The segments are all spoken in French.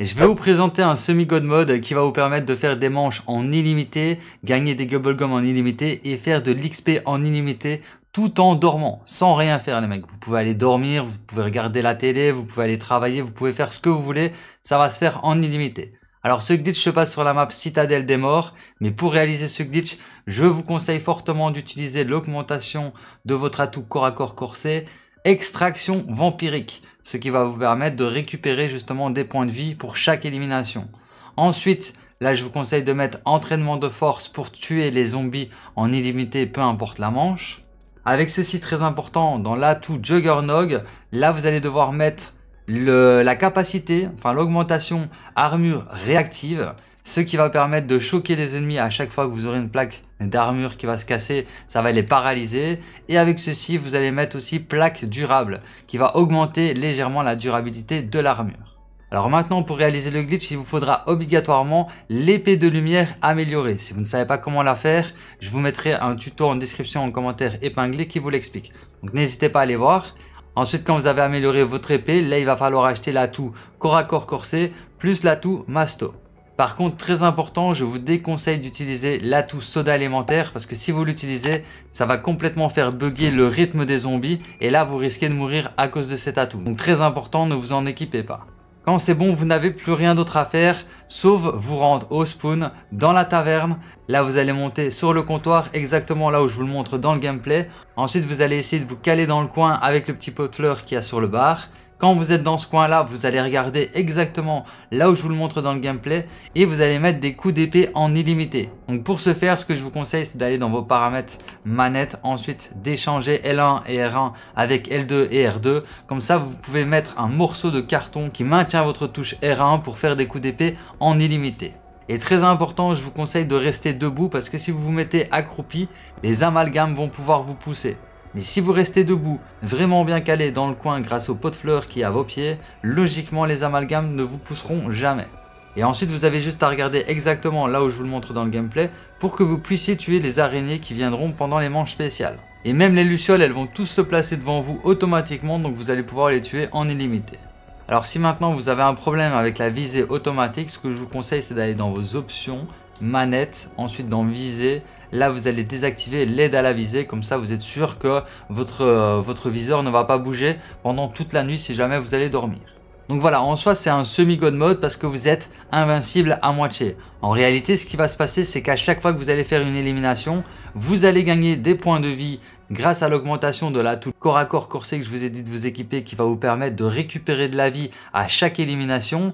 Et je vais vous présenter un semi-god mode qui va vous permettre de faire des manches en illimité, gagner des gobelgums en illimité et faire de l'XP en illimité tout en dormant, sans rien faire les mecs. Vous pouvez aller dormir, vous pouvez regarder la télé, vous pouvez aller travailler, vous pouvez faire ce que vous voulez, ça va se faire en illimité. Alors ce glitch se passe sur la map Citadelle des Morts, mais pour réaliser ce glitch, je vous conseille fortement d'utiliser l'augmentation de votre atout corps à corps corsé, extraction vampirique, ce qui va vous permettre de récupérer justement des points de vie pour chaque élimination. Ensuite, là je vous conseille de mettre entraînement de force pour tuer les zombies en illimité peu importe la manche. Avec ceci très important, dans l'atout Juggernog, là vous allez devoir mettre la capacité, enfin l'augmentation armure réactive, ce qui va permettre de choquer les ennemis à chaque fois que vous aurez une plaque d'armure qui va se casser, ça va les paralyser. Et avec ceci, vous allez mettre aussi plaque durable, qui va augmenter légèrement la durabilité de l'armure. Alors maintenant, pour réaliser le glitch, il vous faudra obligatoirement l'épée de lumière améliorée. Si vous ne savez pas comment la faire, je vous mettrai un tuto en description, en commentaire épinglé qui vous l'explique. Donc n'hésitez pas à aller voir. Ensuite, quand vous avez amélioré votre épée, là, il va falloir acheter l'atout corps à corps corsé plus l'atout masto. Par contre, très important, je vous déconseille d'utiliser l'atout soda alimentaire parce que si vous l'utilisez, ça va complètement faire bugger le rythme des zombies et là, vous risquez de mourir à cause de cet atout. Donc très important, ne vous en équipez pas. Quand c'est bon, vous n'avez plus rien d'autre à faire, sauf vous rendre au spoon, dans la taverne. Là, vous allez monter sur le comptoir, exactement là où je vous le montre dans le gameplay. Ensuite, vous allez essayer de vous caler dans le coin avec le petit poteleur qu'il y a sur le bar. Quand vous êtes dans ce coin-là, vous allez regarder exactement là où je vous le montre dans le gameplay et vous allez mettre des coups d'épée en illimité. Donc pour ce faire, ce que je vous conseille, c'est d'aller dans vos paramètres manette, ensuite d'échanger L1 et R1 avec L2 et R2. Comme ça, vous pouvez mettre un morceau de carton qui maintient votre touche R1 pour faire des coups d'épée en illimité. Et très important, je vous conseille de rester debout parce que si vous vous mettez accroupi, les amalgames vont pouvoir vous pousser. Mais si vous restez debout, vraiment bien calé dans le coin grâce au pot de fleurs qui est à vos pieds, logiquement les amalgames ne vous pousseront jamais. Et ensuite vous avez juste à regarder exactement là où je vous le montre dans le gameplay pour que vous puissiez tuer les araignées qui viendront pendant les manches spéciales. Et même les lucioles elles vont tous se placer devant vous automatiquement donc vous allez pouvoir les tuer en illimité. Alors si maintenant vous avez un problème avec la visée automatique, ce que je vous conseille c'est d'aller dans vos options, manette, ensuite dans visée, là vous allez désactiver l'aide à la visée, comme ça vous êtes sûr que votre, euh, votre viseur ne va pas bouger pendant toute la nuit si jamais vous allez dormir. Donc voilà, en soi c'est un semi-god mode parce que vous êtes invincible à moitié. En réalité ce qui va se passer c'est qu'à chaque fois que vous allez faire une élimination, vous allez gagner des points de vie grâce à l'augmentation de la toute corps à corps corsé que je vous ai dit de vous équiper qui va vous permettre de récupérer de la vie à chaque élimination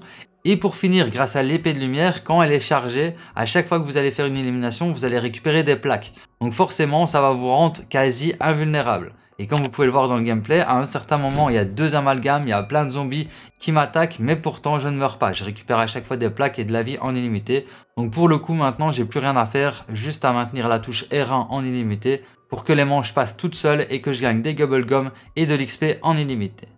et pour finir, grâce à l'épée de lumière, quand elle est chargée, à chaque fois que vous allez faire une élimination, vous allez récupérer des plaques. Donc forcément, ça va vous rendre quasi invulnérable. Et comme vous pouvez le voir dans le gameplay, à un certain moment, il y a deux amalgames, il y a plein de zombies qui m'attaquent, mais pourtant je ne meurs pas. Je récupère à chaque fois des plaques et de la vie en illimité. Donc pour le coup, maintenant, j'ai plus rien à faire, juste à maintenir la touche R1 en illimité pour que les manches passent toutes seules et que je gagne des gum et de l'XP en illimité.